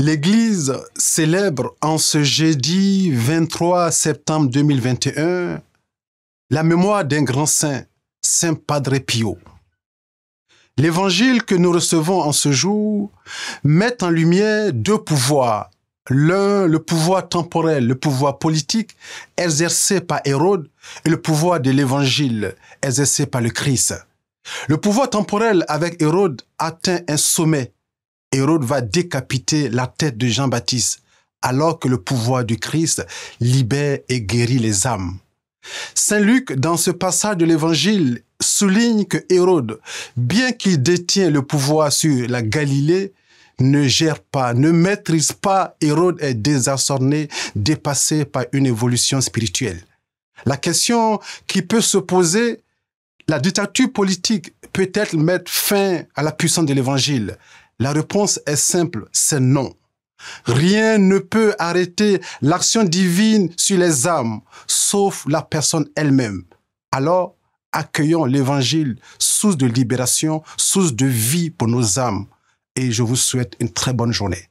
L'Église célèbre en ce jeudi 23 septembre 2021 la mémoire d'un grand saint, Saint Padre Pio. L'évangile que nous recevons en ce jour met en lumière deux pouvoirs. L'un, le pouvoir temporel, le pouvoir politique exercé par Hérode et le pouvoir de l'évangile exercé par le Christ. Le pouvoir temporel avec Hérode atteint un sommet Hérode va décapiter la tête de Jean-Baptiste alors que le pouvoir du Christ libère et guérit les âmes. Saint Luc, dans ce passage de l'Évangile, souligne que Hérode, bien qu'il détient le pouvoir sur la Galilée, ne gère pas, ne maîtrise pas. Hérode est désassorné, dépassé par une évolution spirituelle. La question qui peut se poser, la dictature politique peut-elle mettre fin à la puissance de l'Évangile la réponse est simple, c'est non. Rien ne peut arrêter l'action divine sur les âmes, sauf la personne elle-même. Alors, accueillons l'évangile, source de libération, source de vie pour nos âmes. Et je vous souhaite une très bonne journée.